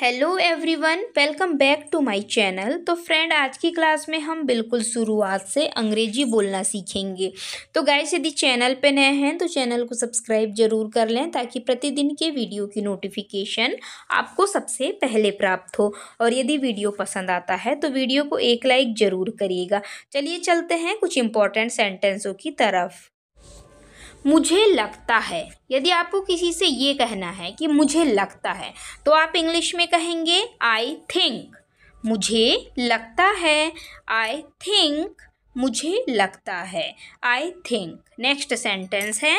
hello everyone welcome back to my channel तो friend आज की क्लास में हम बिल्कुल शुरुआत से अंग्रेजी बोलना सीखेंगे तो गाइस यदि चैनल पे नए हैं तो चैनल को सब्सक्राइब जरूर कर लें ताकि प्रतिदिन के वीडियो की नोटिफिकेशन आपको सबसे पहले प्राप्त हो और यदि वीडियो पसंद आता है तो वीडियो को एक लाइक ज़रूर करिएगा चलिए चलते हैं कुछ इंपॉर्टेंट सेंटेंसों की तरफ मुझे लगता है यदि आपको किसी से ये कहना है कि मुझे लगता है तो आप इंग्लिश में कहेंगे आई थिंक मुझे लगता है आई थिंक मुझे लगता है आई थिंक नेक्स्ट सेंटेंस है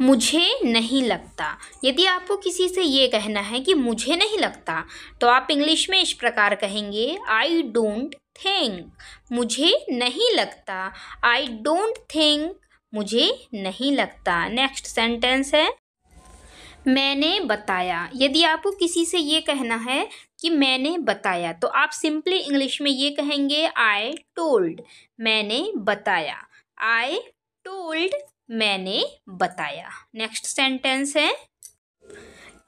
मुझे नहीं लगता यदि आपको किसी से ये कहना है कि मुझे नहीं लगता तो आप इंग्लिश में इस प्रकार कहेंगे आई डोंट थिंक मुझे नहीं लगता आई डोंट थिंक मुझे नहीं लगता नेक्स्ट सेंटेंस है मैंने बताया यदि आपको किसी से ये कहना है कि मैंने बताया तो आप सिंपली इंग्लिश में ये कहेंगे आई टोल्ड मैंने बताया आई टोल्ड मैंने बताया नेक्स्ट सेंटेंस है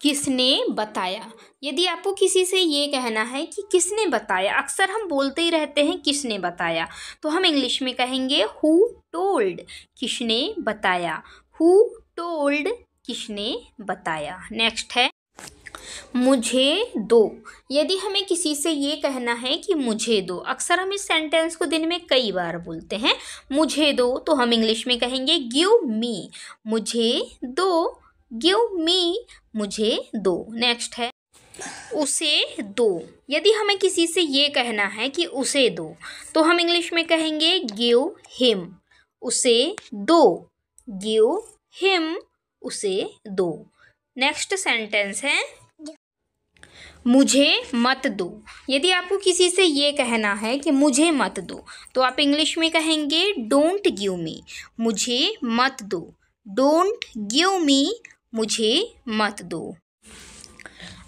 किसने बताया यदि आपको किसी से ये कहना है कि किसने बताया अक्सर हम बोलते ही रहते हैं किसने बताया तो हम इंग्लिश में कहेंगे हु टोल्ड किसने बताया हु टोल्ड किसने बताया नेक्स्ट है मुझे दो यदि हमें किसी से ये कहना है कि मुझे दो अक्सर हम इस सेंटेंस को दिन में कई बार बोलते हैं मुझे दो तो हम इंग्लिश में कहेंगे गिव मी मुझे दो गिव मी मुझे दो नेक्स्ट है उसे दो यदि हमें किसी से ये कहना है कि उसे दो तो हम इंग्लिश में कहेंगे गिव हिम उसे दो गिव हिम उसे दो नेक्स्ट सेंटेंस है मुझे मत दो यदि आपको किसी से ये कहना है कि मुझे मत दो तो आप इंग्लिश में कहेंगे डोंट गिव मी मुझे मत दो डोंट गिव मी मुझे मत दो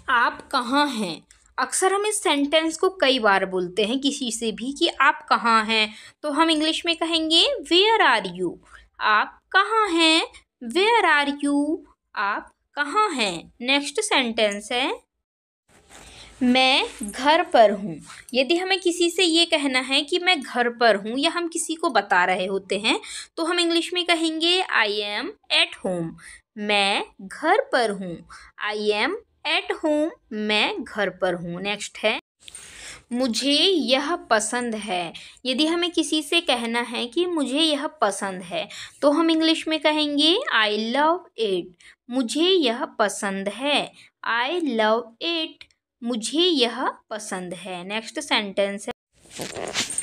आप कहाँ हैं अक्सर हम इस सेंटेंस को कई बार बोलते हैं किसी से भी कि आप कहाँ हैं तो हम इंग्लिश में कहेंगे वेयर आर यू आप कहाँ हैं वेयर आर यू आप कहाँ हैं नेक्स्ट सेंटेंस है मैं घर पर हूँ यदि हमें किसी से ये कहना है कि मैं घर पर हूँ या हम किसी को बता रहे होते हैं तो हम इंग्लिश में कहेंगे आई एम एट होम मैं घर पर हूँ आई एम एट होम मैं घर पर हूँ नेक्स्ट है मुझे यह पसंद है यदि हमें किसी से कहना है कि मुझे यह पसंद है तो हम इंग्लिश में कहेंगे आई लव इट मुझे यह पसंद है आई लव इट मुझे यह पसंद है नेक्स्ट सेंटेंस है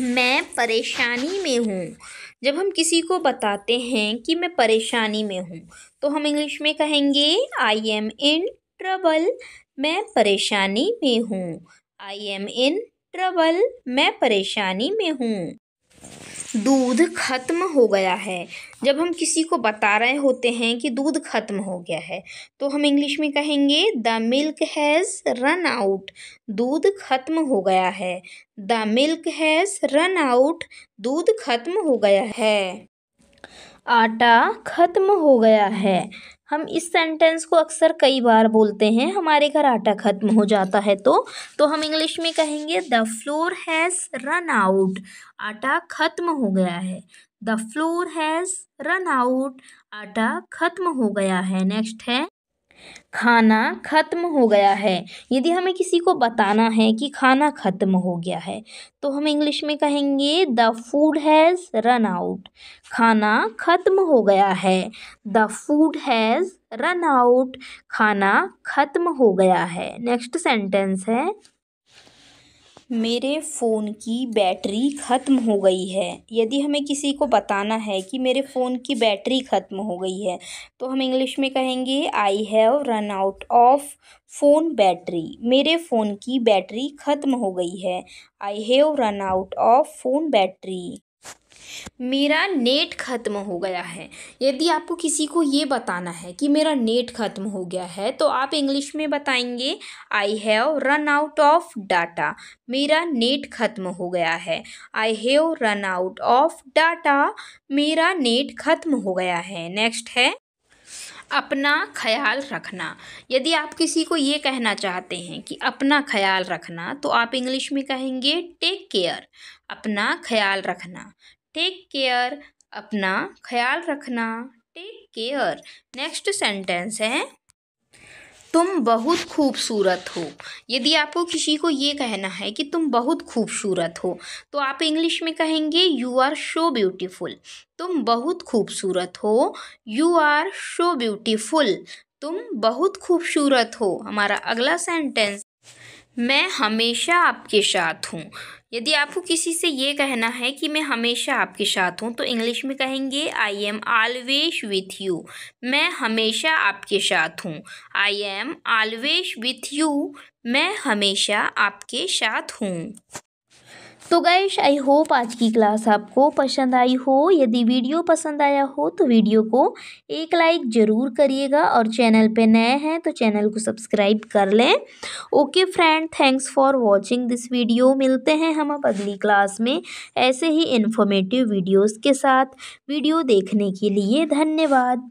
मैं परेशानी में हूँ जब हम किसी को बताते हैं कि मैं परेशानी में हूँ तो हम इंग्लिश में कहेंगे आई एम इन ट्रबल मैं परेशानी में हूँ आई एम इन ट्रबल मैं परेशानी में हूँ दूध खत्म हो गया है जब हम किसी को बता रहे होते हैं कि दूध खत्म हो गया है तो हम इंग्लिश में कहेंगे the milk has run out दूध खत्म हो गया है the milk has run out दूध खत्म हो गया है आटा ख़त्म हो गया है हम इस सेंटेंस को अक्सर कई बार बोलते हैं हमारे घर आटा ख़त्म हो जाता है तो तो हम इंग्लिश में कहेंगे the flour has run out आटा ख़त्म हो गया है the flour has run out आटा ख़त्म हो गया है नेक्स्ट है खाना ख़त्म हो गया है यदि हमें किसी को बताना है कि खाना ख़त्म हो गया है तो हम इंग्लिश में कहेंगे the food has run out खाना ख़त्म हो गया है the food has run out खाना ख़त्म हो गया है नेक्स्ट सेंटेंस है मेरे फ़ोन की बैटरी ख़त्म हो गई है यदि हमें किसी को बताना है कि मेरे फ़ोन की बैटरी ख़त्म हो गई है तो हम इंग्लिश में कहेंगे I have run out of phone battery मेरे फ़ोन की बैटरी ख़त्म हो गई है I have run out of phone battery मेरा नेट ख़त्म हो गया है यदि आपको किसी को ये बताना है कि मेरा नेट ख़त्म हो गया है तो आप इंग्लिश में बताएंगे I have run out of data मेरा नेट ख़त्म हो गया है I have run out of data मेरा नेट ख़त्म हो गया है नेक्स्ट है अपना ख्याल रखना यदि आप किसी को ये कहना चाहते हैं कि अपना ख्याल रखना तो आप इंग्लिश में कहेंगे टेक केयर अपना ख्याल रखना टेक केयर अपना ख्याल रखना टेक केयर नेक्स्ट सेंटेंस है तुम बहुत खूबसूरत हो यदि आपको किसी को ये कहना है कि तुम बहुत खूबसूरत हो तो आप इंग्लिश में कहेंगे यू आर शो ब्यूटीफुल तुम बहुत खूबसूरत हो यू आर शो ब्यूटीफुल तुम बहुत खूबसूरत हो हमारा अगला सेंटेंस मैं हमेशा आपके साथ हूँ यदि आपको किसी से ये कहना है कि मैं हमेशा आपके साथ हूँ तो इंग्लिश में कहेंगे I am always with you मैं हमेशा आपके साथ हूँ I am always with you मैं हमेशा आपके साथ हूँ तो गैश आई होप आज की क्लास आपको पसंद आई हो यदि वीडियो पसंद आया हो तो वीडियो को एक लाइक ज़रूर करिएगा और चैनल पे नए हैं तो चैनल को सब्सक्राइब कर लें okay friend thanks for watching this video मिलते हैं हम अब अगली क्लास में ऐसे ही इन्फॉर्मेटिव वीडियोस के साथ वीडियो देखने के लिए धन्यवाद